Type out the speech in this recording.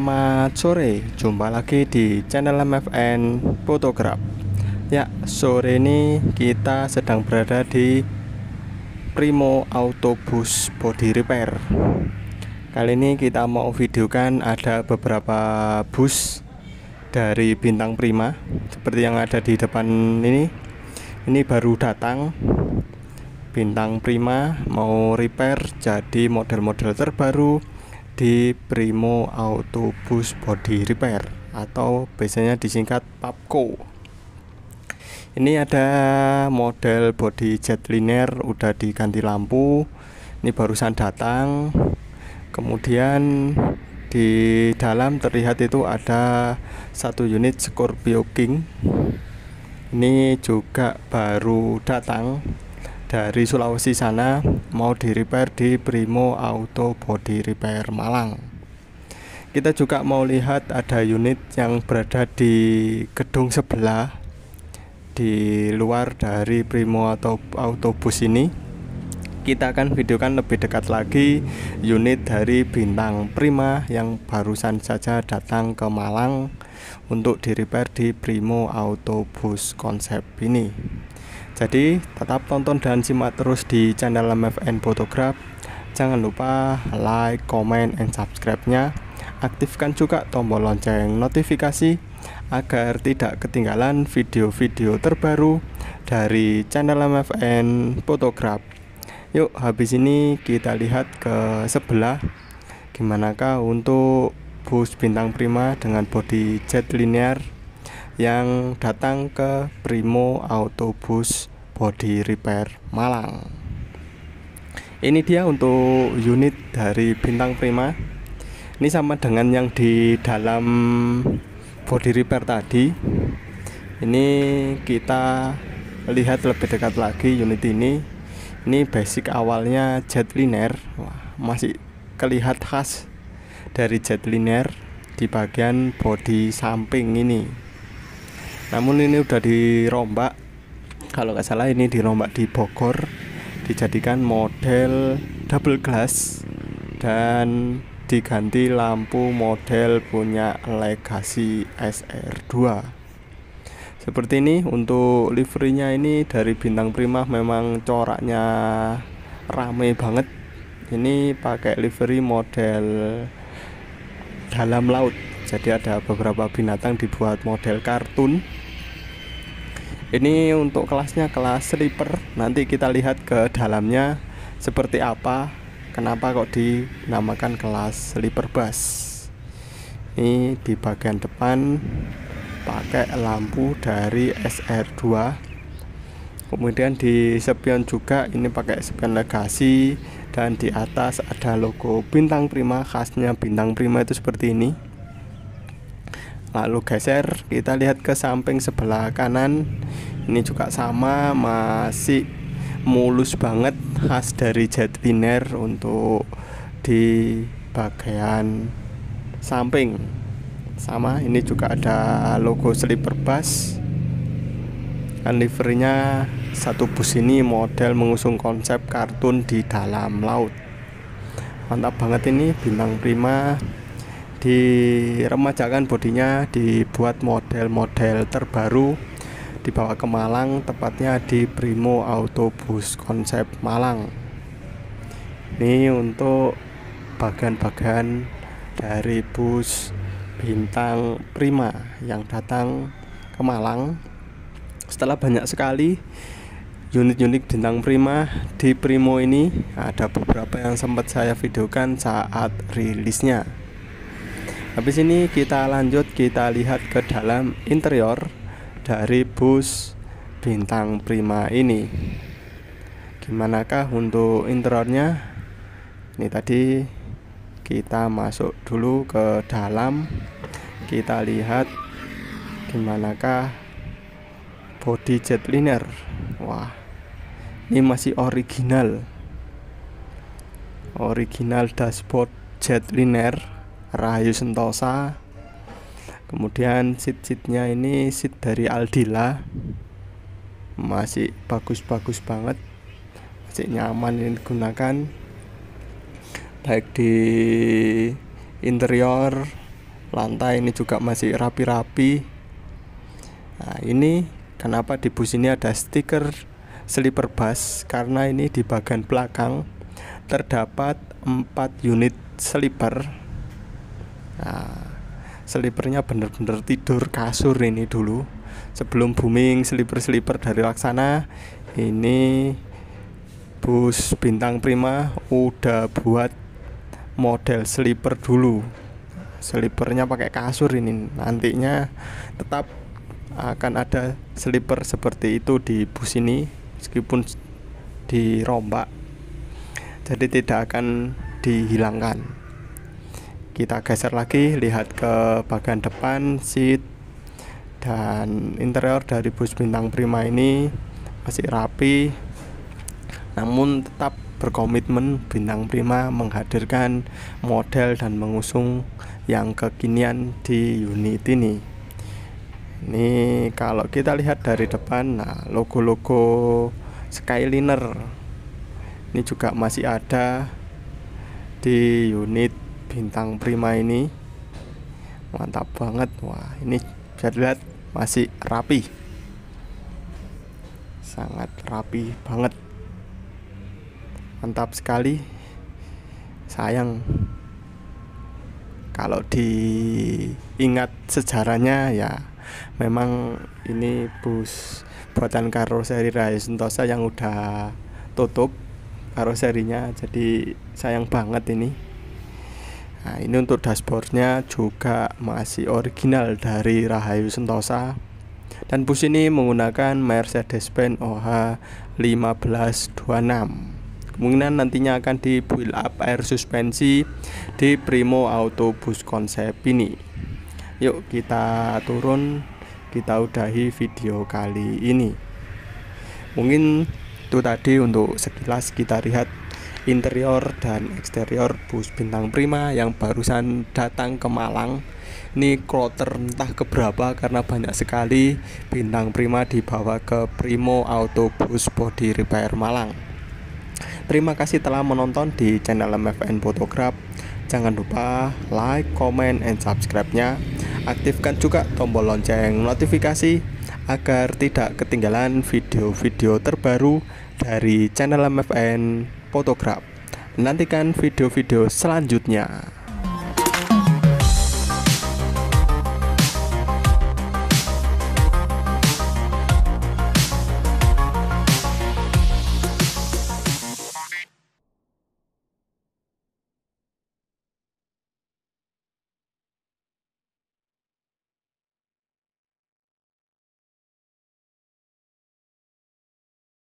Selamat sore, jumpa lagi di channel MFN Fotograf. Ya, sore ini kita sedang berada di Primo Autobus Body Repair. Kali ini kita mau videokan ada beberapa bus dari Bintang Prima seperti yang ada di depan ini. Ini baru datang Bintang Prima mau repair jadi model-model terbaru di Primo Autobus Body Repair atau biasanya disingkat PAPCO. Ini ada model body jet linear udah diganti lampu. Ini barusan datang. Kemudian di dalam terlihat itu ada satu unit Scorpio King. Ini juga baru datang dari Sulawesi sana mau di repair di Primo Auto Body Repair Malang kita juga mau lihat ada unit yang berada di gedung sebelah di luar dari Primo atau autobus ini kita akan videokan lebih dekat lagi unit dari Bintang Prima yang barusan saja datang ke Malang untuk di repair di Primo Autobus konsep ini jadi tetap tonton dan simak terus di channel MFN Photograph. Jangan lupa like, comment, and subscribe-nya. Aktifkan juga tombol lonceng notifikasi agar tidak ketinggalan video-video terbaru dari channel MFN Photograph. Yuk, habis ini kita lihat ke sebelah gimanakah untuk bus bintang prima dengan body jet linear yang datang ke Primo Autobus Body Repair Malang. Ini dia untuk unit dari Bintang Prima. Ini sama dengan yang di dalam body repair tadi. Ini kita lihat lebih dekat lagi unit ini. Ini basic awalnya jet liner, Wah, masih kelihat khas dari jet liner di bagian body samping ini namun ini udah dirombak kalau nggak salah ini dirombak di Bogor dijadikan model double glass dan diganti lampu model punya Legacy SR2 seperti ini untuk liverynya ini dari bintang prima memang coraknya rame banget ini pakai livery model dalam laut jadi ada beberapa binatang dibuat model kartun ini untuk kelasnya kelas sleeper nanti kita lihat ke dalamnya seperti apa kenapa kok dinamakan kelas sleeper bus ini di bagian depan pakai lampu dari SR2 kemudian di spion juga ini pakai spion legasi dan di atas ada logo bintang prima khasnya bintang prima itu seperti ini lalu geser kita lihat ke samping sebelah kanan ini juga sama masih mulus banget khas dari jetliner untuk di bagian samping sama ini juga ada logo sleeper bus kan livernya satu bus ini model mengusung konsep kartun di dalam laut mantap banget ini bintang prima diremajakan bodinya dibuat model-model terbaru dibawa ke Malang tepatnya di Primo Autobus konsep Malang ini untuk bagian-bagian dari bus bintang Prima yang datang ke Malang setelah banyak sekali unit-unit bintang Prima di Primo ini ada beberapa yang sempat saya videokan saat rilisnya Habis ini kita lanjut kita lihat ke dalam interior dari bus bintang prima ini. gimana kah untuk interiornya? Ini tadi kita masuk dulu ke dalam. Kita lihat gimana kah body jetliner. Wah. Ini masih original. Original dashboard jetliner Rahayu Sentosa kemudian seat-seatnya ini seat dari Aldila masih bagus-bagus banget masih nyaman ini digunakan baik di interior lantai ini juga masih rapi-rapi nah ini kenapa di bus ini ada stiker sleeper bus karena ini di bagian belakang terdapat 4 unit sleeper nah, selipernya bener-bener tidur kasur ini dulu sebelum booming seliper-seliper dari laksana ini bus bintang prima udah buat model seliper dulu selipernya pakai kasur ini nantinya tetap akan ada seliper seperti itu di bus ini meskipun dirombak jadi tidak akan dihilangkan kita geser lagi lihat ke bagian depan seat dan interior dari bus bintang prima ini masih rapi namun tetap berkomitmen Bintang Prima menghadirkan model dan mengusung yang kekinian di unit ini. Ini kalau kita lihat dari depan, nah logo-logo Skyliner ini juga masih ada di unit bintang prima ini mantap banget wah ini bisa dilihat masih rapi sangat rapi banget mantap sekali sayang kalau diingat sejarahnya ya memang ini bus buatan karoseri Rai Sentosa yang udah tutup karoserinya jadi sayang banget ini Nah, ini untuk dashboardnya juga masih original dari Rahayu Sentosa dan bus ini menggunakan Mercedes-Benz OH 1526 kemungkinan nantinya akan di build up air suspensi di Primo Autobus konsep ini yuk kita turun kita udahi video kali ini mungkin itu tadi untuk sekilas kita lihat interior dan eksterior bus bintang prima yang barusan datang ke Malang ini kloter entah keberapa karena banyak sekali bintang prima dibawa ke Primo Autobus Body Repair Malang terima kasih telah menonton di channel MFN Photograph jangan lupa like, comment, and subscribe-nya aktifkan juga tombol lonceng notifikasi agar tidak ketinggalan video-video terbaru dari channel MFN Fotograf. Nantikan video-video selanjutnya.